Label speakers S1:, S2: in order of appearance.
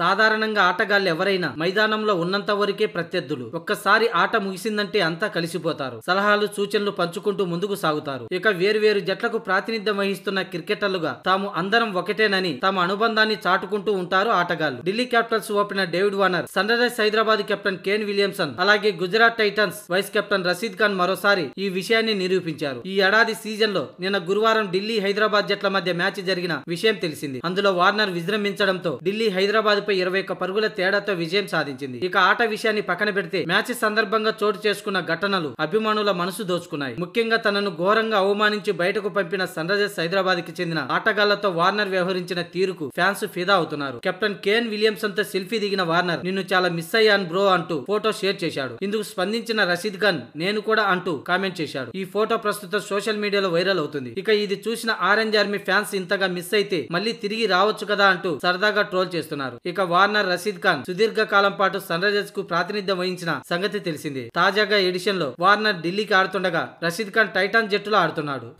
S1: సాధారణంగా ఆటగాళ్ళు ఎవరైనా మైదానంలో ఉన్నంత వరకే ప్రత్యర్థులు ఒక్కసారి ఆట ముగిసిందంటే అంతా కలిసిపోతారు సలహాలు సూచనలు పంచుకుంటూ ముందుకు సాగుతారు ఇక వేరువేరు జట్లకు ప్రాతినిధ్యం వహిస్తున్న క్రికెటర్లుగా తాము అందరం ఒకటేనని తమ అనుబంధాన్ని చాటుకుంటూ ఉంటారు ఆటగాళ్లు Delhi Capitals opener David Warner sunrisers Hyderabad captain Kane Williamson అలాగే Gujarat Titans vice captain Rashid Khan మరోసారి ఈ విషయాన్ని నిరూపించారు ఈ ఏడాది సీజన్ లో నిన్న గురువారం ఢిల్లీ హైదరాబాద్ జట్ల మధ్య మ్యాచ్ జరిగిన విషయం తెలిసింది అందులో వార్నర్ విజృంభించడంతో ఢిల్లీ హైదరాబాద్ ఆస్ట్రేలియాపై ఇరవై ఒక్క పరుగుల తేడాతో విజయం సాధించింది ఇక ఆట విషయాన్ని పక్కన పెడితే మ్యాచ్ సందర్భంగా చోటు చేసుకున్న ఘటనలు అభిమానుల మనసు దోచుకున్నాయి ముఖ్యంగా తనను ఘోరంగా అవమానించి బయటకు పంపిన సన్ రైజర్స్ హైదరాబాద్ కి చెందిన ఆటగాళ్లతో వార్నర్ వ్యవహరించిన తీరుకు ఫ్యాన్స్ ఫిదా అవుతున్నారు కెప్టెన్ కేన్ విలియమ్సన్ తో సెల్ఫీ దిగిన వార్నర్ నిన్ను చాలా మిస్ అయ్యాను బ్రో అంటూ ఫోటో షేర్ చేశాడు ఇందుకు స్పందించిన రషీద్ ఖాన్ నేను కూడా అంటూ కామెంట్ చేశాడు ఈ ఫోటో ప్రస్తుతం సోషల్ మీడియాలో వైరల్ అవుతుంది ఇక ఇది చూసిన ఆరెంజ్ ఆర్మీ ఫ్యాన్స్ ఇంతగా మిస్ అయితే మళ్ళీ తిరిగి రావచ్చు కదా అంటూ సరదాగా ట్రోల్ చేస్తున్నారు ఇక ఇక వార్నర్ రషీద్ ఖాన్ సుదీర్ఘ కాలం పాటు సన్ రైజర్స్ కు ప్రాతినిధ్యం వహించిన సంగతి తెలిసింది తాజాగా ఎడిషన్ లో వార్నర్ ఢిల్లీకి ఆడుతుండగా రషీద్ ఖాన్ టైటాన్ జట్టులో ఆడుతున్నాడు